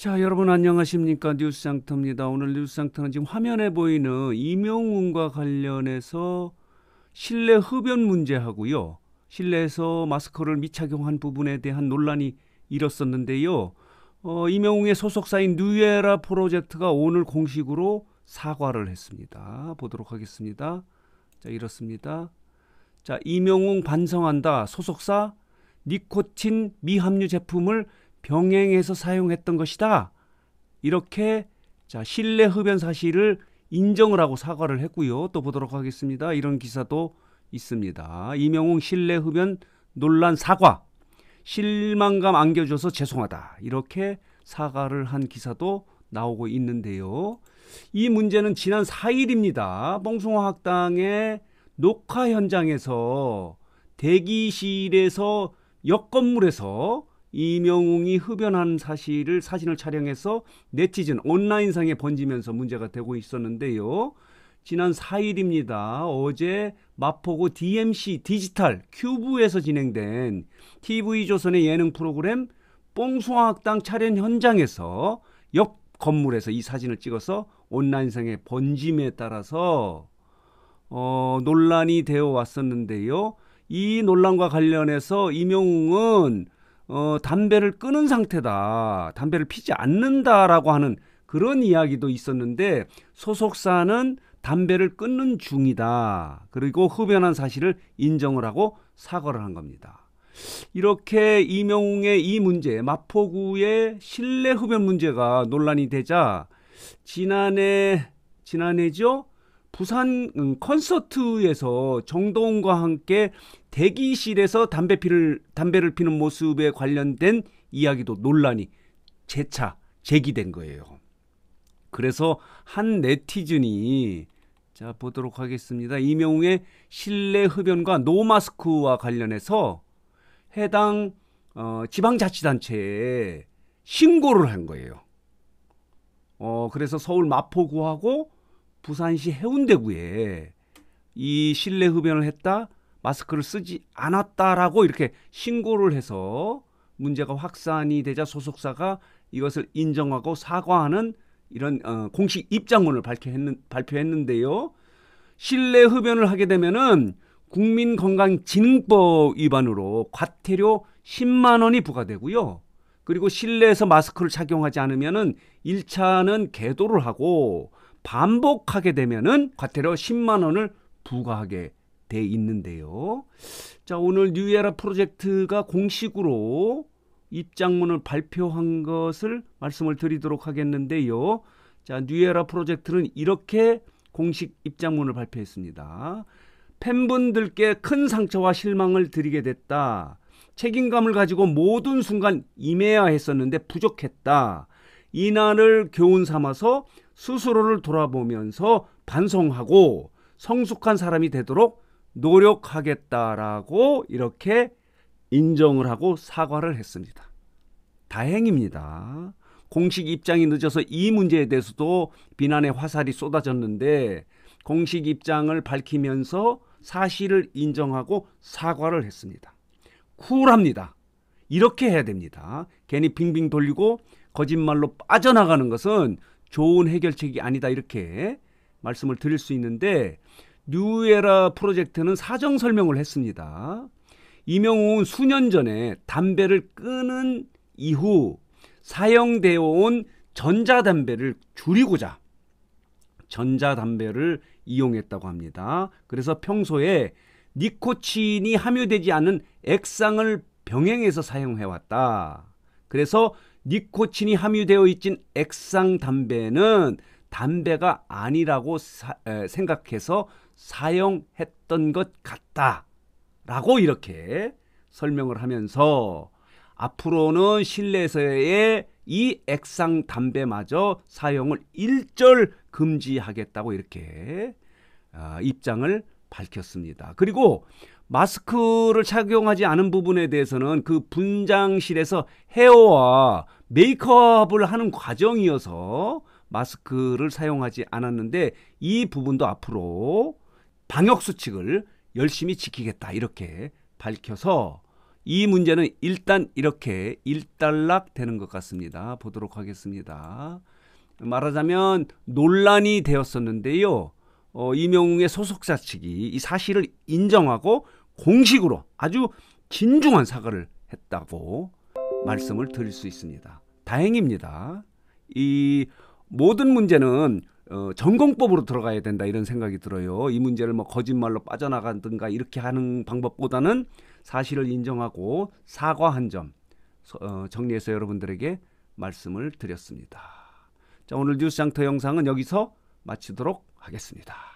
자, 여러분 안녕하십니까? 뉴스 장터입니다. 오늘 뉴스 장터는 지금 화면에 보이는 임용웅과 관련해서 실내 흡연 문제하고요. 실내에서 마스크를 미착용한 부분에 대한 논란이 일었었는데요. 어, 임영웅의 소속사인 뉴에라 프로젝트가 오늘 공식으로 사과를 했습니다. 보도록 하겠습니다. 자, 이렇습니다. 자, 임영웅 반성한다. 소속사 니코틴 미함유 제품을 병행해서 사용했던 것이다. 이렇게 자, 실내 흡연 사실을 인정을 하고 사과를 했고요. 또 보도록 하겠습니다. 이런 기사도 있습니다. 이명웅 실내 흡연 논란 사과. 실망감 안겨줘서 죄송하다. 이렇게 사과를 한 기사도 나오고 있는데요. 이 문제는 지난 4일입니다. 뽕숭아 학당의 녹화 현장에서 대기실에서 옆 건물에서 이명웅이 흡연한 사실을 사진을 촬영해서 네티즌 온라인상에 번지면서 문제가 되고 있었는데요. 지난 4일입니다. 어제 마포구 DMC 디지털 큐브에서 진행된 TV조선의 예능 프로그램 뽕숭아학당 차련 현장에서 옆 건물에서 이 사진을 찍어서 온라인상에 번짐에 따라서 어, 논란이 되어 왔었는데요. 이 논란과 관련해서 이명웅은 어, 담배를 끊은 상태다. 담배를 피지 않는다라고 하는 그런 이야기도 있었는데 소속사는 담배를 끊는 중이다. 그리고 흡연한 사실을 인정을 하고 사과를 한 겁니다. 이렇게 이명웅의 이 문제, 마포구의 실내 흡연 문제가 논란이 되자 지난해 지난해죠? 부산 음, 콘서트에서 정동과 함께 대기실에서 담배 피를 담배를 피는 모습에 관련된 이야기도 논란이 재차 제기된 거예요. 그래서 한 네티즌이 자 보도록 하겠습니다. 이명웅의 실내 흡연과 노마스크와 관련해서 해당 어, 지방자치단체에 신고를 한 거예요. 어 그래서 서울 마포구하고 부산시 해운대구에 이 실내 흡연을 했다 마스크를 쓰지 않았다라고 이렇게 신고를 해서 문제가 확산이 되자 소속사가 이것을 인정하고 사과하는 이런 어, 공식 입장문을 밝혀했는, 발표했는데요. 실내 흡연을 하게 되면은 국민건강진흥법 위반으로 과태료 10만 원이 부과되고요. 그리고 실내에서 마스크를 착용하지 않으면은 1차는 계도를 하고 반복하게 되면은 과태료 10만 원을 부과하게 돼 있는데요. 자, 오늘 뉴에라 프로젝트가 공식으로 입장문을 발표한 것을 말씀을 드리도록 하겠는데요. 자, 뉴에라 프로젝트는 이렇게 공식 입장문을 발표했습니다. 팬분들께 큰 상처와 실망을 드리게 됐다. 책임감을 가지고 모든 순간 임해야 했었는데 부족했다. 이날을 교훈 삼아서 스스로를 돌아보면서 반성하고 성숙한 사람이 되도록 노력하겠다라고 이렇게 인정을 하고 사과를 했습니다. 다행입니다. 공식 입장이 늦어서 이 문제에 대해서도 비난의 화살이 쏟아졌는데 공식 입장을 밝히면서 사실을 인정하고 사과를 했습니다. 쿨합니다. 이렇게 해야 됩니다. 괜히 빙빙 돌리고 거짓말로 빠져나가는 것은 좋은 해결책이 아니다 이렇게 말씀을 드릴 수 있는데 뉴에라 프로젝트는 사정 설명을 했습니다. 이명웅은 수년 전에 담배를 끊은 이후 사용되어 온 전자담배를 줄이고자 전자담배를 이용했다고 합니다. 그래서 평소에 니코틴이 함유되지 않은 액상을 병행해서 사용해왔다. 그래서 니코틴이 함유되어 있진 액상 담배는 담배가 아니라고 사, 에, 생각해서 사용했던 것 같다. 라고 이렇게 설명을 하면서 앞으로는 실내에서의 이 액상 담배마저 사용을 일절 금지하겠다고 이렇게 아, 입장을 밝혔습니다. 그리고 마스크를 착용하지 않은 부분에 대해서는 그 분장실에서 헤어와 메이크업을 하는 과정이어서 마스크를 사용하지 않았는데 이 부분도 앞으로 방역수칙을 열심히 지키겠다 이렇게 밝혀서 이 문제는 일단 이렇게 일단락 되는 것 같습니다. 보도록 하겠습니다. 말하자면 논란이 되었었는데요. 어, 이명웅의 소속사 측이 이 사실을 인정하고 공식으로 아주 진중한 사과를 했다고 말씀을 드릴 수 있습니다. 다행입니다. 이 모든 문제는 어, 전공법으로 들어가야 된다 이런 생각이 들어요. 이 문제를 뭐 거짓말로 빠져나간든가 이렇게 하는 방법보다는 사실을 인정하고 사과한 점 어, 정리해서 여러분들에게 말씀을 드렸습니다. 자 오늘 뉴스장터 영상은 여기서 마치도록 하겠습니다.